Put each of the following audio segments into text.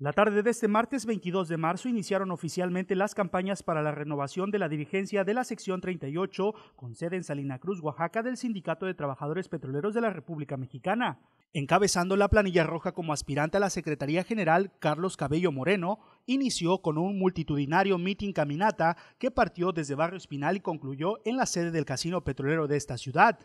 La tarde de este martes 22 de marzo iniciaron oficialmente las campañas para la renovación de la dirigencia de la sección 38, con sede en Salina Cruz, Oaxaca, del Sindicato de Trabajadores Petroleros de la República Mexicana. Encabezando la planilla roja como aspirante a la Secretaría General, Carlos Cabello Moreno inició con un multitudinario meeting caminata que partió desde Barrio Espinal y concluyó en la sede del Casino Petrolero de esta ciudad.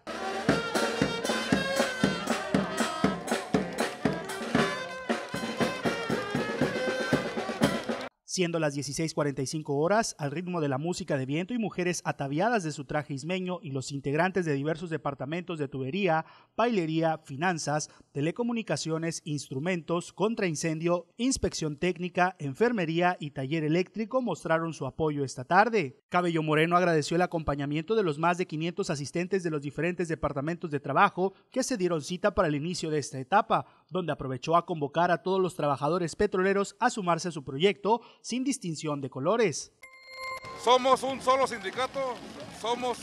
siendo las 16:45 horas, al ritmo de la música de viento y mujeres ataviadas de su traje ismeño y los integrantes de diversos departamentos de tubería, bailería, finanzas, telecomunicaciones, instrumentos, contraincendio, inspección técnica, enfermería y taller eléctrico mostraron su apoyo esta tarde. Cabello Moreno agradeció el acompañamiento de los más de 500 asistentes de los diferentes departamentos de trabajo que se dieron cita para el inicio de esta etapa donde aprovechó a convocar a todos los trabajadores petroleros a sumarse a su proyecto sin distinción de colores. Somos un solo sindicato, somos,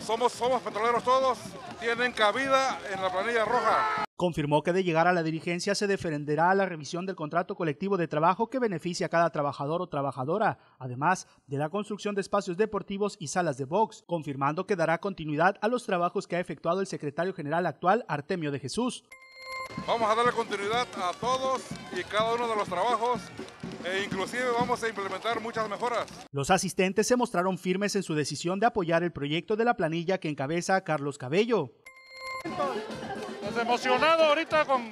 somos, somos petroleros todos, tienen cabida en la planilla roja. Confirmó que de llegar a la dirigencia se defenderá la revisión del contrato colectivo de trabajo que beneficia a cada trabajador o trabajadora, además de la construcción de espacios deportivos y salas de box, confirmando que dará continuidad a los trabajos que ha efectuado el secretario general actual Artemio de Jesús. Vamos a darle continuidad a todos y cada uno de los trabajos e inclusive vamos a implementar muchas mejoras. Los asistentes se mostraron firmes en su decisión de apoyar el proyecto de la planilla que encabeza Carlos Cabello. Estamos pues emocionado ahorita con,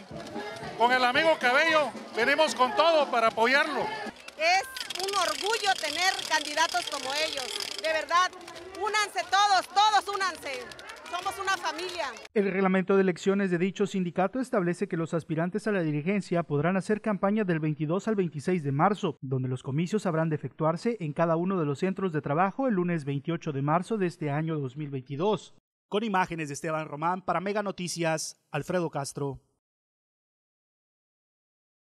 con el amigo Cabello, venimos con todo para apoyarlo. Es un orgullo tener candidatos como ellos, de verdad, únanse todos, todos únanse somos una familia. El reglamento de elecciones de dicho sindicato establece que los aspirantes a la dirigencia podrán hacer campaña del 22 al 26 de marzo, donde los comicios habrán de efectuarse en cada uno de los centros de trabajo el lunes 28 de marzo de este año 2022. Con imágenes de Esteban Román para Mega Noticias, Alfredo Castro.